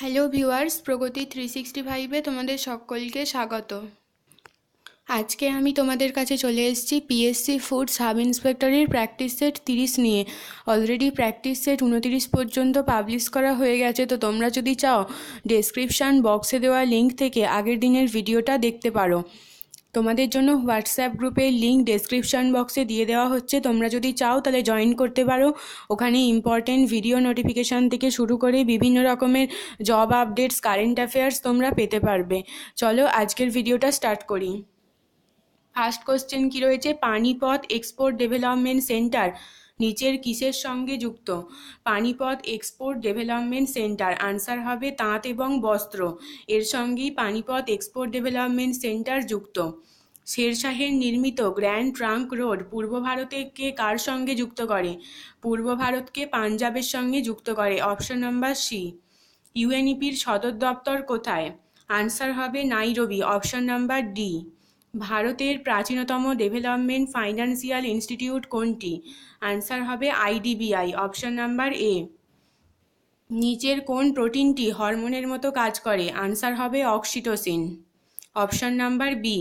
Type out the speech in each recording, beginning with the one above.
hello viewers Pragati three sixty ফাইভে তোমাদের সকলকে স্বাগত আজকে আমি তোমাদের কাছে চলে এসেছি পিএসসি ফুড সাব ইন্সপেক্টরের প্র্যাকটিস সেট তিরিশ নিয়ে অলরেডি প্র্যাকটিস সেট উনতিরিশ পর্যন্ত পাবলিশ করা হয়ে গেছে তো তোমরা যদি চাও ডেসক্রিপশান বক্সে দেওয়া লিঙ্ক থেকে আগের দিনের ভিডিওটা দেখতে পারো তোমাদের জন্য হোয়াটসঅ্যাপ গ্রুপের লিঙ্ক ডেসক্রিপশান বক্সে দিয়ে দেওয়া হচ্ছে তোমরা যদি চাও তাহলে জয়েন করতে পারো ওখানে ইম্পর্টেন্ট ভিডিও নোটিফিকেশান থেকে শুরু করে বিভিন্ন রকমের জব আপডেটস কারেন্ট অ্যাফেয়ার্স তোমরা পেতে পারবে চলো আজকের ভিডিওটা স্টার্ট করি ফার্স্ট কোশ্চেন কী রয়েছে পানিপথ এক্সপোর্ট ডেভেলপমেন্ট সেন্টার নিচের কিসের সঙ্গে যুক্ত Panipat export development centre answer হবে তাঁত এবং বস্ত্র এর সঙ্গেই পানিপথ এক্সপোর্ট ডেভেলপমেন্ট সেন্টার যুক্ত শেরশাহের নির্মিত গ্র্যান্ড ট্রাঙ্ক রোড পূর্ব ভারতকে কার সঙ্গে যুক্ত করে পূর্ব ভারতকে পাঞ্জাবের সঙ্গে যুক্ত করে অপশন নম্বর সি ইউএনইপির সদর দপ্তর কোথায় আনসার হবে নাইরবি অপশন নাম্বার ডি ভারতের প্রাচীনতম ডেভেলপমেন্ট ফাইন্যান্সিয়াল ইনস্টিটিউট কোনটি আনসার হবে আইডিবিআই অপশন নাম্বার এ নিচের কোন প্রোটিনটি হরমোনের মতো কাজ করে আনসার হবে oxytocin option number B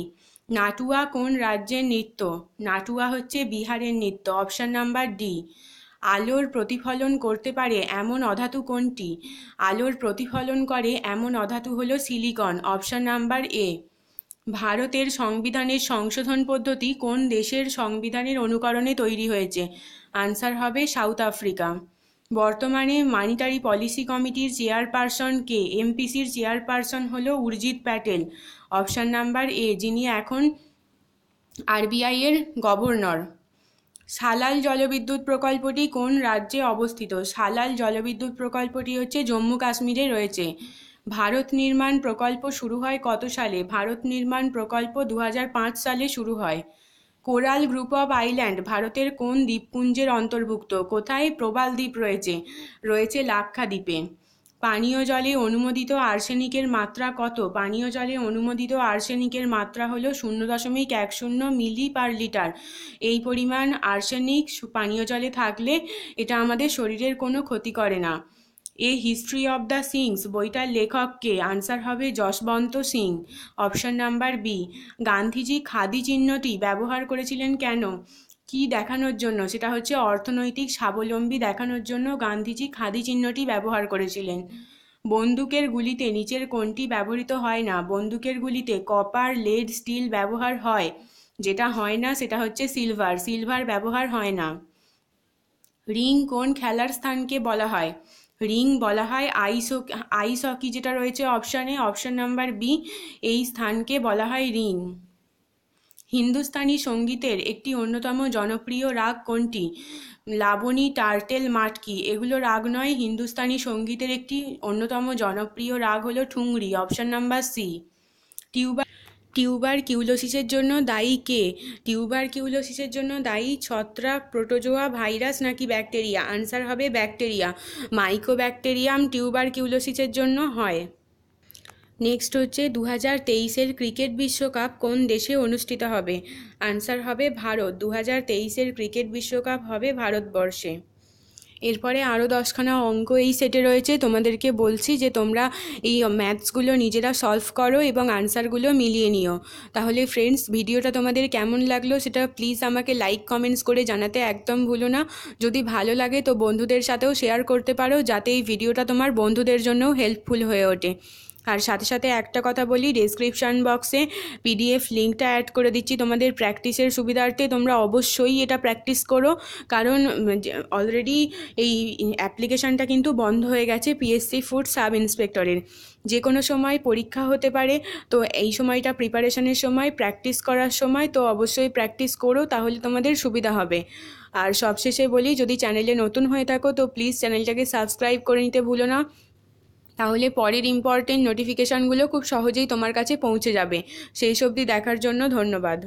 Natua কোন রাজ্যের নৃত্য নাটুয়া হচ্ছে বিহারের নৃত্য অপশন নাম্বার ডি আলোর প্রতিফলন করতে পারে এমন অধাতু কোনটি আলোর প্রতিফলন করে এমন অধাতু হলো সিলিকন অপশন নাম্বার এ ভারতের সংবিধানের সংশোধন পদ্ধতি কোন দেশের সংবিধানের অনুকরণে তৈরি হয়েছে আনসার হবে সাউথ আফ্রিকা বর্তমানে মানিটারি পলিসি কমিটির চেয়ারপারসন কে এমপিসির চেয়ারপারসন হল Urjit Patel option number A যিনি এখন আরবিআই এর গভর্নর সালাল জলবিদ্যুৎ প্রকল্পটি কোন রাজ্যে অবস্থিত সালাল জলবিদ্যুৎ প্রকল্পটি হচ্ছে জম্মু কাশ্মীরে রয়েছে ভারত নির্মাণ প্রকল্প শুরু হয় কত সালে ভারত নির্মাণ প্রকল্প দু সালে শুরু হয় কোরাল গ্রুপ অব আইল্যান্ড ভারতের কোন দ্বীপপুঞ্জের অন্তর্ভুক্ত কোথায় প্রবাল দ্বীপ রয়েছে রয়েছে লাক্ষা দ্বীপে পানীয় জলে অনুমোদিত আর্সেনিকের মাত্রা কত পানীয় জলে অনুমোদিত আর্সেনিকের মাত্রা হল শূন্য দশমিক এক শূন্য মিলি পার লিটার এই পরিমাণ আর্সেনিক পানীয় জলে থাকলে এটা আমাদের শরীরের কোনো ক্ষতি করে না A history of the Sikhs বইটার লেখককে আনসার হবে Jaswant Singh option number B Gandhiji khadi চিহ্নটি ব্যবহার করেছিলেন কেন কি দেখানোর জন্য সেটা হচ্ছে অর্থনৈতিক স্বাবলম্বী দেখানোর জন্য গান্ধীজি খাদি চিহ্নটি ব্যবহার করেছিলেন বন্দুকের গুলিতে নিচের কোনটি ব্যবহৃত হয় না বন্দুকের গুলিতে কপার লেড স্টিল ব্যবহার হয় যেটা হয় না সেটা হচ্ছে সিলভার সিলভার ব্যবহার হয় না রিং কোন খেলার স্থানকে বলা হয় রিং বলা হয় আইস আইস হকি যেটা রয়েছে অপশানে অপশান নাম্বার বি এই স্থানকে বলা হয় রিং হিন্দুস্তানি সঙ্গীতের একটি অন্যতম জনপ্রিয় রাগ কোনটি লাবণী টার্টেল মাটকি এগুলো রাগ নয় হিন্দুস্তানি সঙ্গীতের একটি অন্যতম জনপ্রিয় রাগ হলো ঠুংরি অপশান নাম্বার সি টিউবার টিউবার কিউলোসিসের জন্য দায়ী কে টিউবার কিউলোসিসের জন্য দায়ী ছত্রাক প্রোটোজোয়া ভাইরাস নাকি ব্যাকটেরিয়া আনসার হবে ব্যাকটেরিয়া মাইকোব্যাকটেরিয়াম কিউলোসিসের জন্য হয় নেক্সট হচ্ছে দু হাজার তেইশের ক্রিকেট বিশ্বকাপ কোন দেশে অনুষ্ঠিত হবে আনসার হবে ভারত দু হাজার তেইশের ক্রিকেট বিশ্বকাপ হবে ভারতবর্ষে এরপরে আরও দশখানা অঙ্ক এই সেটে রয়েছে তোমাদেরকে বলছি যে তোমরা এই ম্যাথসগুলো নিজেরা সলভ করো এবং আনসারগুলো মিলিয়ে নিও তাহলে ফ্রেন্ডস ভিডিওটা তোমাদের কেমন লাগলো সেটা প্লিজ আমাকে লাইক কমেন্টস করে জানাতে একদম ভুলো না যদি ভালো লাগে তো বন্ধুদের সাথেও শেয়ার করতে পারো যাতে এই ভিডিওটা তোমার বন্ধুদের জন্যও হেল্পফুল হয়ে ওঠে আর সাথে সাথে একটা কথা বলি ডিসক্রিপশান বক্সে পিডিএফ লিঙ্কটা অ্যাড করে দিচ্ছি তোমাদের প্র্যাকটিসের সুবিধার্থে তোমরা অবশ্যই এটা প্র্যাকটিস করো কারণ অলরেডি এই অ্যাপ্লিকেশানটা কিন্তু বন্ধ হয়ে গেছে পিএসসি ফুড সাব ইন্সপেক্টরের যে কোনো সময় পরীক্ষা হতে পারে তো এই সময়টা প্রিপারেশনের সময় প্র্যাকটিস করার সময় তো অবশ্যই প্র্যাকটিস করো তাহলে তোমাদের সুবিধা হবে আর সবশেষে বলি যদি চ্যানেলে নতুন হয়ে থাকো তো প্লিজ চ্যানেলটাকে সাবস্ক্রাইব করে নিতে ভুলো না তাহলে পরের ইম্পর্টেন্ট নোটিফিকেশানগুলো খুব সহজেই তোমার কাছে পৌঁছে যাবে সেই সবটি দেখার জন্য ধন্যবাদ